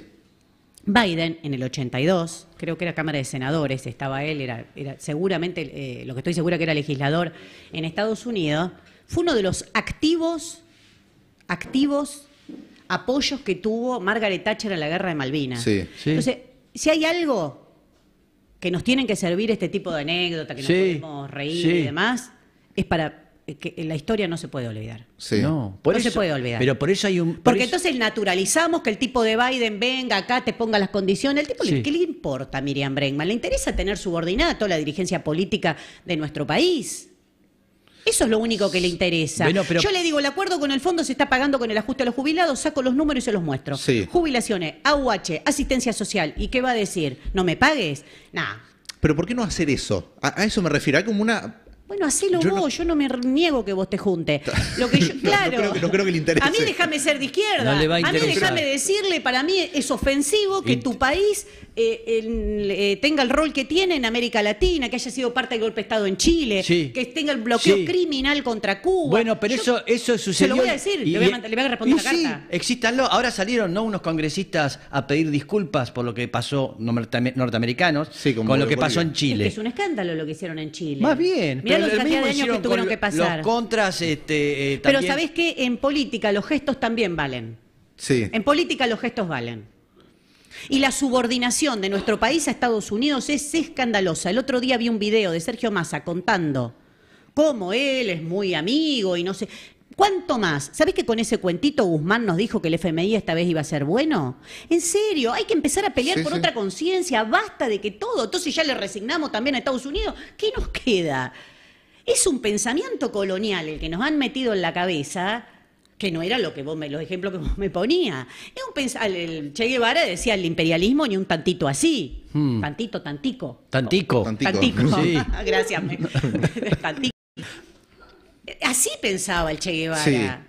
B: Biden, en el 82, creo que era Cámara de Senadores, estaba él, era, seguramente, eh, lo que estoy segura que era legislador en Estados Unidos, fue uno de los activos, activos apoyos que tuvo Margaret Thatcher en la guerra de Malvinas. Sí, sí. Entonces, si hay algo que nos tienen que servir este tipo de anécdota, que nos podemos reír y demás, es para eh, que la historia no se puede olvidar. No, se puede olvidar. Pero
A: por eso hay un. Porque
B: entonces naturalizamos que el tipo de Biden venga acá, te ponga las condiciones. El tipo, ¿qué le importa a Miriam Bregman? Le interesa tener subordinato la dirigencia política de nuestro país. Eso es lo único que le interesa. Yo le digo, el acuerdo con el fondo se está pagando con el ajuste a los jubilados, saco los números y se los muestro. Jubilaciones, AUH, asistencia social. ¿Y qué va a decir? ¿No me pagues? Nada.
C: Pero ¿por qué no hacer eso? A, eso me refiero. Hay como una bueno, hacelo vos, yo no me niego que vos te junte.
B: Lo que claro.
C: A mí
B: déjame ser de izquierda. a, mí déjame decirle, para mí es ofensivo que tu país eh, eh, tenga el rol que tiene en América Latina, que haya sido parte del golpe de Estado en Chile, que tenga el bloqueo criminal contra Cuba. Bueno, pero eso, eso sucedió. Se lo voy a decir, le, voy a, a, responder la sí,
A: Existanlo. Ahora salieron no unos congresistas a pedir disculpas por lo que pasó norteamericanos con lo que pasó en Chile. Es,
B: un escándalo lo que hicieron en Chile. Más bien los años
A: contras este, eh, Pero sabés
B: que en política los gestos también valen. Sí. En política los gestos valen. Y la subordinación de nuestro país a Estados Unidos es escandalosa. El otro día vi un video de Sergio Massa contando cómo él es muy amigo y no sé. ¿Cuánto más? ¿Sabés que con ese cuentito Guzmán nos dijo que el FMI esta vez iba a ser bueno? En serio, hay que empezar a pelear por otra conciencia, basta de que todo. Entonces ya le resignamos también a Estados Unidos. ¿Qué nos queda? Es un pensamiento colonial el que nos han metido en la cabeza, que no era lo que vos me, los ejemplos que vos me ponías. Es un el Che Guevara decía el imperialismo ni un tantito así.
A: Hmm. Tantito,
B: tantico. Tantico. Tantico. Gracias. tantico. Así pensaba el Che Guevara.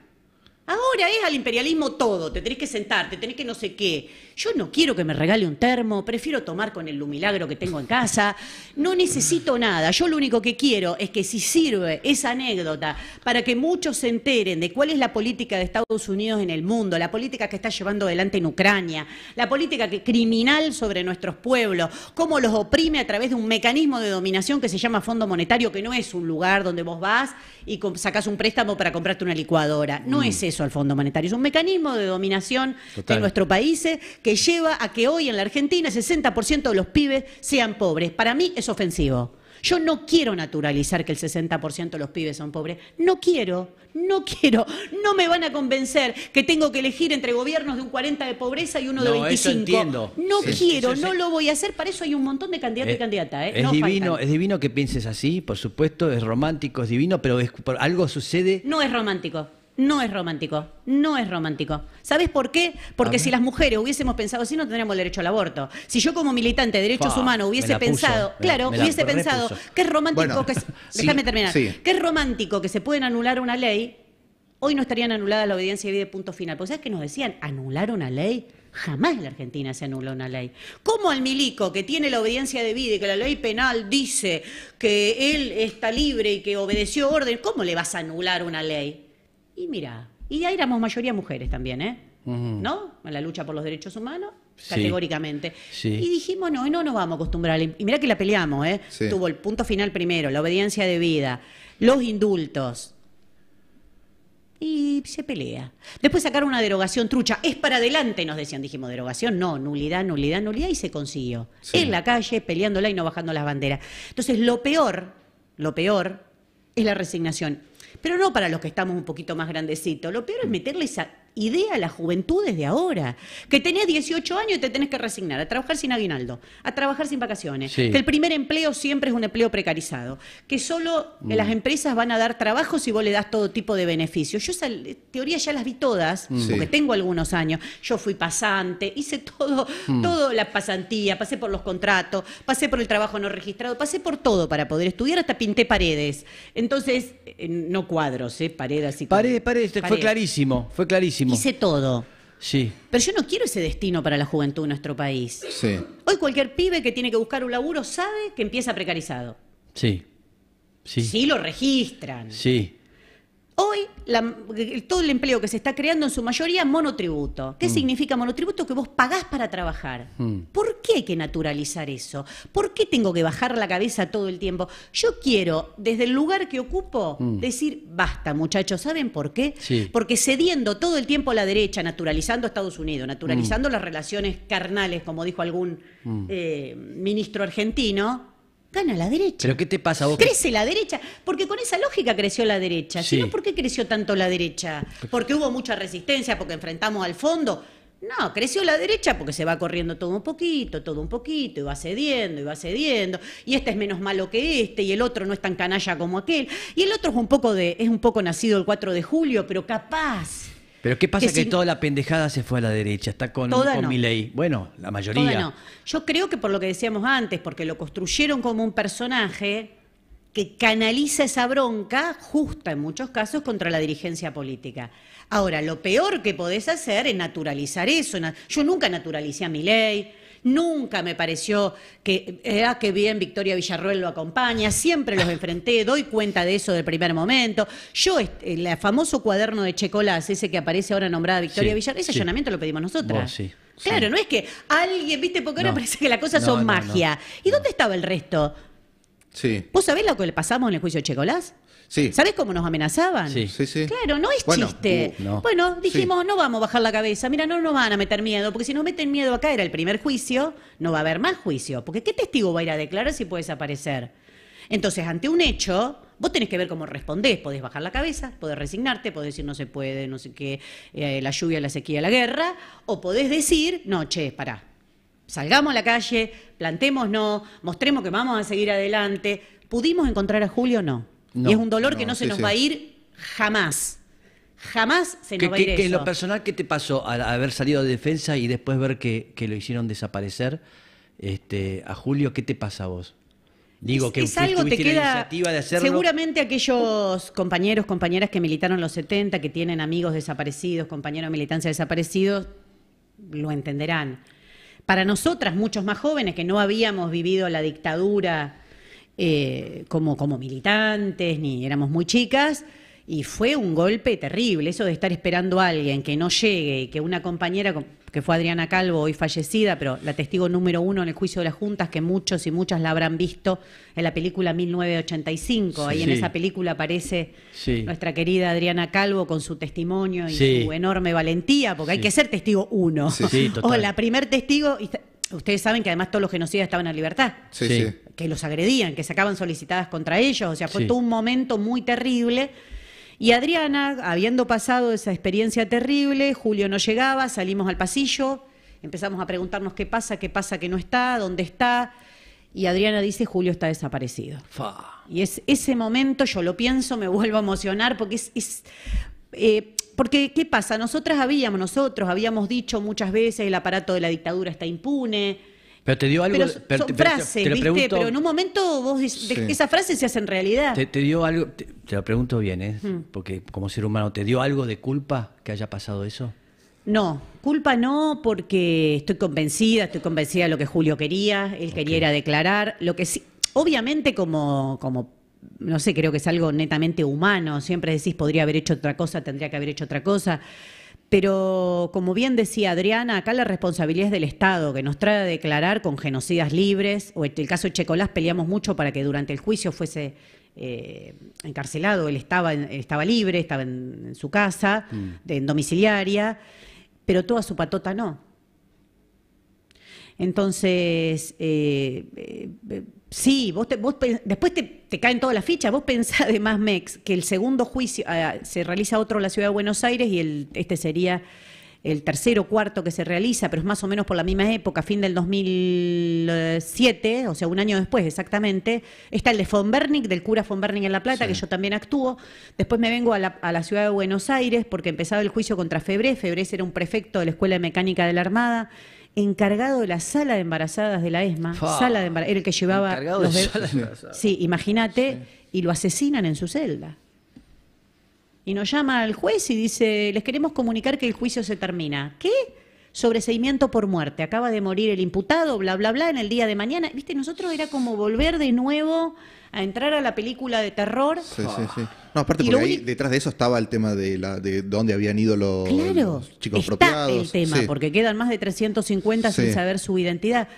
B: Ahora es al imperialismo todo, te tenés que sentar, te tenés que no sé qué. Yo no quiero que me regale un termo, prefiero tomar con el lumilagro que tengo en casa, no necesito nada, yo lo único que quiero es que si sirve esa anécdota para que muchos se enteren de cuál es la política de Estados Unidos en el mundo, la política que está llevando adelante en Ucrania, la política que, criminal sobre nuestros pueblos, cómo los oprime a través de un mecanismo de dominación que se llama Fondo Monetario, que no es un lugar donde vos vas y sacás un préstamo para comprarte una licuadora, no mm. es eso al Fondo Monetario. Es un mecanismo de dominación de nuestros países eh, que lleva a que hoy en la Argentina el 60% de los pibes sean pobres. Para mí es ofensivo. Yo no quiero naturalizar que el 60% de los pibes son pobres. No quiero, no quiero. No me van a convencer que tengo que elegir entre gobiernos de un 40 de pobreza y uno de 25. No quiero, no lo voy a hacer. Para eso hay un montón de candidatos y eh, candidatas. Eh. Es, divino, es
A: divino que pienses así, por supuesto. Es romántico, es divino, pero algo sucede.
B: No es romántico. No es romántico, no es romántico. ¿Sabes por qué? Porque si las mujeres hubiésemos pensado así, no tendríamos el derecho al aborto. Si yo como militante de derechos humanos hubiese pensado, claro, hubiese pensado qué que es romántico, que terminar, romántico que se pueden anular una ley, hoy no estarían anuladas la obediencia de vida de punto final. Porque ¿sabes que nos decían? Anular una ley. Jamás en la Argentina se anuló una ley. ¿Cómo al milico que tiene la obediencia de vida y que la ley penal dice que él está libre y que obedeció orden, cómo le vas a anular una ley? Y mira, y ahí éramos mayoría mujeres también, ¿eh?
A: ¿No?
B: En la lucha por los derechos humanos, categóricamente. Y dijimos, no, no nos vamos a acostumbrar. Y mira que la peleamos, ¿eh? Tuvo el punto final primero, la obediencia de vida, los indultos. Y se pelea. Después sacaron una derogación trucha. Es para adelante, nos decían. Dijimos, derogación, no, nulidad, nulidad, nulidad. Y se consiguió. En la calle, peleándola y no bajando las banderas. Entonces, lo peor, lo peor, es la resignación. Pero no para los que estamos un poquito más grandecitos. Lo peor es meterle esa idea a la juventud desde ahora. Que tenés 18 años y te tenés que resignar a trabajar sin aguinaldo, a trabajar sin vacaciones, que el primer empleo siempre es un empleo precarizado, que solo eh, las mm. empresas van a dar trabajo si vos le das todo tipo de beneficios. Yo esa eh, teoría ya las vi todas, mm. porque tengo algunos años. Yo fui pasante, hice mm. todo, la pasantía, pasé por los contratos, pasé por el trabajo no registrado, pasé por todo para poder estudiar, hasta pinté paredes. Entonces, eh, no cuadros, paredes y paredes, paredes, paredes, fue
A: clarísimo, fue clarísimo hice todo. Sí.
B: Pero yo no quiero ese destino para la juventud de nuestro país. Sí. Hoy cualquier pibe que tiene que buscar un laburo sabe que empieza precarizado.
A: Sí. Sí.
B: Sí lo registran. Sí. Hoy la, todo el empleo que se está creando en su mayoría monotributo. ¿Qué mm. significa monotributo? Que vos pagás para trabajar. Mm. ¿Por qué hay que naturalizar eso? ¿Por qué tengo que bajar la cabeza todo el tiempo? Yo quiero, desde el lugar que ocupo, mm. decir, basta muchachos, ¿saben por qué? Porque cediendo todo el tiempo a la derecha, naturalizando a Estados Unidos, naturalizando las relaciones carnales, como dijo algún eh, ministro argentino, gana la derecha.
A: ¿Pero qué te pasa vos? Crece
B: la derecha, porque con esa lógica creció la derecha. sino ¿por qué creció tanto la derecha? Porque hubo mucha resistencia, porque enfrentamos al fondo. No, creció la derecha porque se va corriendo todo un poquito, todo un poquito, y va cediendo, y va cediendo, y este es menos malo que este, y el otro no es tan canalla como aquel, y el otro es un poco de, es un poco nacido el 4 de julio, pero capaz
A: pero ¿qué pasa que, toda la pendejada se fue a la derecha? Está con, mi ley. Bueno, la mayoría.
B: Yo creo que por lo que decíamos antes, porque lo construyeron como un personaje que canaliza esa bronca justa en muchos casos contra la dirigencia política. Ahora, lo peor que podés hacer es naturalizar eso. Yo nunca naturalicé a mi ley Nunca me pareció que, era eh, ah, que qué bien, Victoria Villarroel lo acompaña, siempre los enfrenté, doy cuenta de eso del primer momento. Yo, el eh, famoso cuaderno de Checolas, ese que aparece ahora nombrada Victoria Villarroel, ese allanamiento lo pedimos nosotros. Claro, no es que alguien, viste, porque ahora parece que las cosas son magia. ¿Y dónde estaba el resto? Sí. ¿Vos sabés lo que le pasamos en el juicio de Checolás? Sí. ¿Sabés cómo nos amenazaban?
C: Sí, sí, Claro, no es chiste. Bueno, dijimos,
B: no vamos a bajar la cabeza, mira, no nos van a meter miedo, porque si nos meten miedo acá era el primer juicio, no va a haber más juicio, porque ¿qué testigo va a ir a declarar si puede aparecer. Entonces, ante un hecho, vos tenés que ver cómo respondés. Podés bajar la cabeza, podés resignarte, podés decir no se puede, no sé qué, eh, la lluvia, la sequía, la guerra, o podés decir, no, che, pará, salgamos a la calle, plantémonos, mostremos que vamos a seguir adelante. ¿Pudimos encontrar a Julio? No
A: y es un dolor que no se nos va a ir
B: jamás. Jamás se nos va a ir eso. Que lo
A: personal, ¿qué te pasó al haber salido de defensa y después ver que, lo hicieron desaparecer este, a Julio? ¿Qué te pasa a vos? Digo que es algo te iniciativa de hacerlo. Seguramente
B: aquellos compañeros, compañeras que militaron los 70, que tienen amigos desaparecidos, compañeros de militancia desaparecidos, lo entenderán. Para nosotras, muchos más jóvenes que no habíamos vivido la dictadura eh, como, como militantes, ni éramos muy chicas. Y fue un golpe terrible, eso de estar esperando a alguien que no llegue y que una compañera, que fue Adriana Calvo, hoy fallecida, pero la testigo número uno en el juicio de las juntas, que muchos y muchas la habrán visto en la película 1985. Ahí en esa película aparece nuestra querida Adriana Calvo con su testimonio y su enorme valentía, porque hay que ser testigo uno. o la primer testigo, Ustedes saben que además todos los genocidas estaban en libertad. Sí, Que los agredían, que sacaban solicitadas contra ellos. O sea, fue todo un momento muy terrible. Y Adriana, habiendo pasado esa experiencia terrible, Julio no llegaba, salimos al pasillo, empezamos a preguntarnos qué pasa, qué pasa, que no está, dónde está. Y Adriana dice, Julio está desaparecido. Y es ese momento, yo lo pienso, me vuelvo a emocionar porque es... Eh, porque, ¿qué pasa? Nosotras habíamos, nosotros habíamos dicho muchas veces el aparato de la dictadura está impune.
A: Pero te dio algo. Pero, ¿viste? Pero en un
B: momento vos sí. esas frases se hacen realidad. Te,
A: dio algo. Te, lo pregunto bien, ¿eh? Hmm. Porque como ser humano, ¿te dio algo de culpa que haya pasado eso?
B: No, culpa no, porque estoy convencida, estoy convencida de lo que Julio quería, él quería declarar. Lo que sí, obviamente, como, como no sé, creo que es algo netamente humano. Siempre decís, podría haber hecho otra cosa, tendría que haber hecho otra cosa. Pero como bien decía Adriana, acá la responsabilidad es del Estado, que nos trae a declarar con genocidas libres, o el caso de Checolás peleamos mucho para que durante el juicio fuese eh, encarcelado, él estaba, estaba libre, estaba en, su casa, mm. en domiciliaria, pero toda su patota no. Entonces, eh, eh, Sí, vos, después te, caen todas las fichas. Vos pensás además, Mex, que el segundo juicio ah, se realiza otro en la ciudad de Buenos Aires y el, este sería el tercero cuarto que se realiza, pero es más o menos por la misma época, fin del 2007, o sea, un año después exactamente, está el de Von Bernick, del cura Von Bernig en La Plata, que yo también actúo. Después me vengo a la, ciudad de Buenos Aires porque empezaba el juicio contra Febré. Febré era un prefecto de la Escuela de Mecánica de la Armada encargado de la sala de embarazadas de la ESMA, era el que llevaba... Sí, imagínate, y lo asesinan en su celda. Y nos llama al juez y dice, les queremos comunicar que el juicio se termina. ¿Qué? sobreseimiento por muerte, acaba de morir el imputado, bla, bla, bla, en el día de mañana. Viste, nosotros era como volver de nuevo a entrar a la película de terror. Sí, sí,
C: sí. No, aparte porque ahí, detrás de eso estaba el tema de, la, de dónde habían ido los, chicos los chicos está el tema,
B: porque quedan más de 350 cincuenta sin saber su identidad.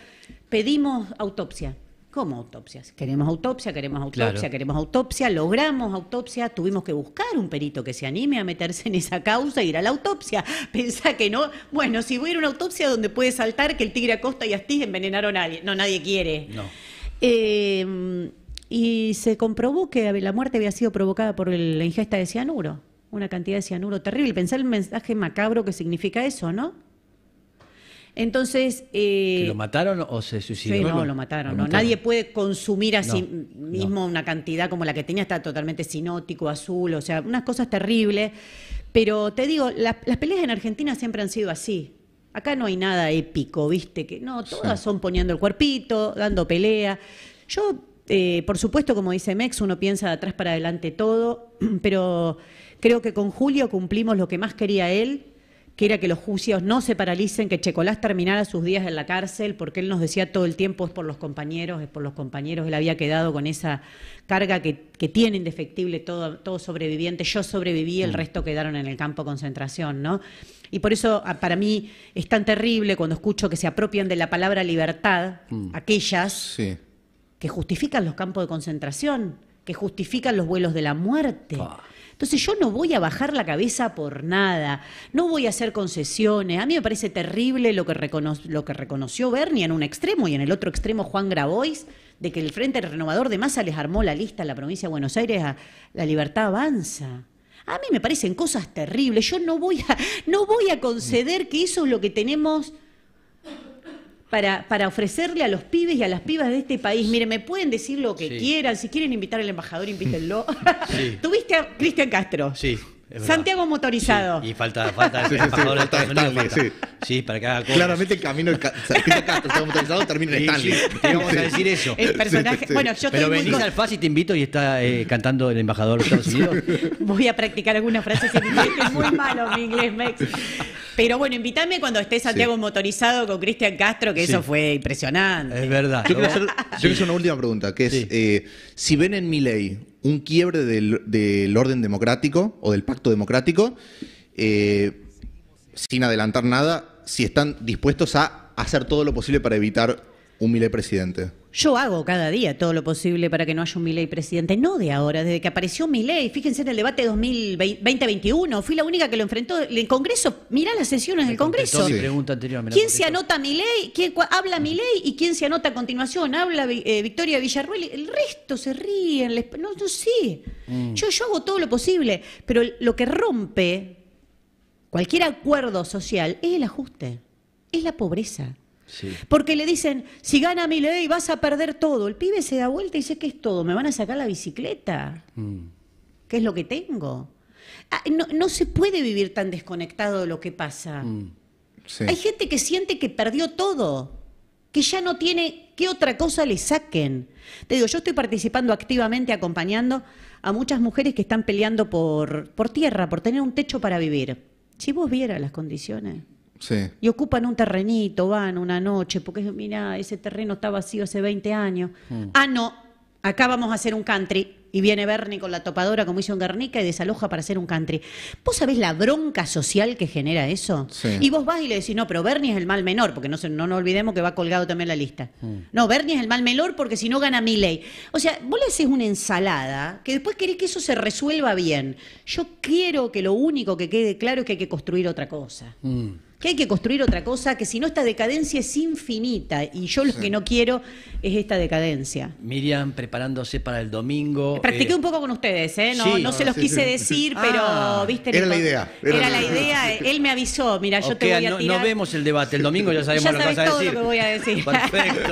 B: Pedimos autopsia. ¿Cómo autopsias? Queremos autopsia, queremos autopsia, queremos autopsia, logramos autopsia, tuvimos que buscar un perito que se anime a meterse en esa causa e ir a la autopsia. Pensá que no, bueno, si voy a ir a una autopsia donde puede saltar que el tigre Acosta y Astiz envenenaron a alguien. No, nadie quiere. No. Eh, y se comprobó que la muerte había sido provocada por la ingesta de cianuro, una cantidad de cianuro terrible. Pensá el mensaje macabro que significa eso, ¿no? Entonces... Eh, ¿Lo
A: mataron o se suicidó? Sí, no, lo, mataron. Nadie
B: puede consumir así mismo una cantidad como la que tenía, está totalmente sinótico, azul, o sea, unas cosas terribles. Pero te digo, las peleas en Argentina siempre han sido así. Acá no hay nada épico, ¿viste? Que no, todas son poniendo el cuerpito, dando pelea. Yo, eh, por supuesto, como dice Mex, uno piensa de atrás para adelante todo, pero creo que con Julio cumplimos lo que más quería él, que era que los juicios no se paralicen, que Checolás terminara sus días en la cárcel, porque él nos decía todo el tiempo es por los compañeros, es por los compañeros, él había quedado con esa carga que, tiene indefectible todo, todo sobreviviente, yo sobreviví, el mm. resto quedaron en el campo de concentración, ¿no? Y por eso ah, para mí es tan terrible cuando escucho que se apropian de la palabra libertad, mm. aquellas que justifican los campos de concentración, que justifican los vuelos de la muerte. Entonces yo no voy a bajar la cabeza por nada, no voy a hacer concesiones. A mí me parece terrible lo que, lo que reconoció Berni en un extremo y en el otro extremo Juan Grabois, de que el Frente Renovador de Masa les armó la lista a la provincia de Buenos Aires a La Libertad Avanza. A mí me parecen cosas terribles. Yo no voy a, no voy a conceder que eso es lo que tenemos para, para ofrecerle a los pibes y a las pibas de este país, mire, me pueden decir lo que quieran, si quieren invitar al embajador, invítenlo. Tuviste a Cristian Castro. Sí. Santiago motorizado.
A: y falta, falta sí, sí, falta, Stanley, sí. para
C: que haga cosas. Claramente el camino de Santiago motorizado termina en Stanley. te vamos a decir eso. El personaje. Bueno, yo Pero venís al
A: FAS y te invito y está eh, cantando el embajador de Estados Unidos.
B: Voy a practicar algunas frases en es muy malo mi inglés, Mex. Pero bueno, invítame cuando esté Santiago motorizado con Cristian Castro, que eso fue impresionante. Es verdad. Yo quiero hacer,
C: una última pregunta, que es, eh, si ven en mi un quiebre del, orden democrático o del pacto democrático, eh, sin adelantar nada, si están dispuestos a hacer todo lo posible para evitar un Milei presidente.
B: Yo hago cada día todo lo posible para que no haya un Milei presidente. No de ahora, desde que apareció ley. Fíjense en el debate 2020-2021. Fui la única que lo enfrentó. El Congreso, mirá las sesiones del Congreso. ¿Quién se anota ley? ¿Quién habla ley? ¿Y quién se anota a continuación? Habla eh, Victoria Villarruel. El resto se ríen. no, no sí. Mm. yo hago todo lo posible. Pero lo que rompe cualquier acuerdo social es el ajuste, es la pobreza porque le dicen, si gana mi ley vas a perder todo. El pibe se da vuelta y dice, ¿qué es todo? ¿Me van a sacar la bicicleta? Mm. ¿Qué es lo que tengo? Ah, no, se puede vivir tan desconectado de lo que pasa. Mm. Hay gente que siente que perdió todo, que ya no tiene qué otra cosa le saquen. Te digo, yo estoy participando activamente, acompañando a muchas mujeres que están peleando por, por tierra, por tener un techo para vivir. Si vos vieras las condiciones. Y ocupan un terrenito, van una noche, porque mira, ese terreno está vacío hace 20 años. Mm. Ah, no, acá vamos a hacer un country. Y viene Bernie con la topadora como hizo en Guernica y desaloja para hacer un country. ¿Vos sabés la bronca social que genera eso? Y vos vas y le decís, no, pero Bernie es el mal menor, porque no, no, olvidemos que va colgado también la lista. Mm. No, Bernie es el mal menor porque si no gana mi ley. O sea, vos le haces una ensalada que después querés que eso se resuelva bien. Yo quiero que lo único que quede claro es que hay que construir otra cosa. Mm que hay que construir otra cosa, que si no esta decadencia es infinita y yo lo que no quiero es esta decadencia.
A: Miriam, preparándose para el domingo. Eh, practiqué eh, un
B: poco con ustedes, ¿eh? No, se los quise decir, ah, pero viste. Era la
A: idea. Era, la idea.
B: Él me avisó, mira, yo te voy a tirar. No, vemos
A: el debate, el domingo ya sabemos lo que vas a decir. Lo que voy a decir. Perfecto.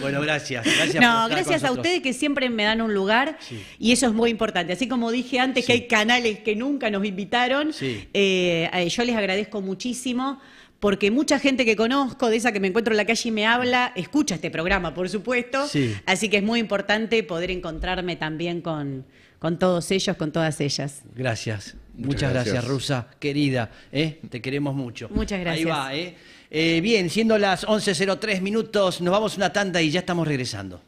A: Bueno, gracias. gracias no, gracias a ustedes
B: que siempre me dan un lugar y eso es muy importante. Así como dije antes que hay canales que nunca nos invitaron, yo les agradezco muchísimo porque mucha gente que conozco, de esa que me encuentro en la calle y me habla, escucha este programa, por supuesto. Así que es muy importante poder encontrarme también con, todos ellos, con todas ellas.
A: Gracias. Muchas, gracias. Rusa, querida. ¿eh? Te queremos mucho. Muchas gracias. Ahí va, ¿eh? Eh, bien, siendo las 11.03 minutos, nos vamos una tanda y ya estamos regresando.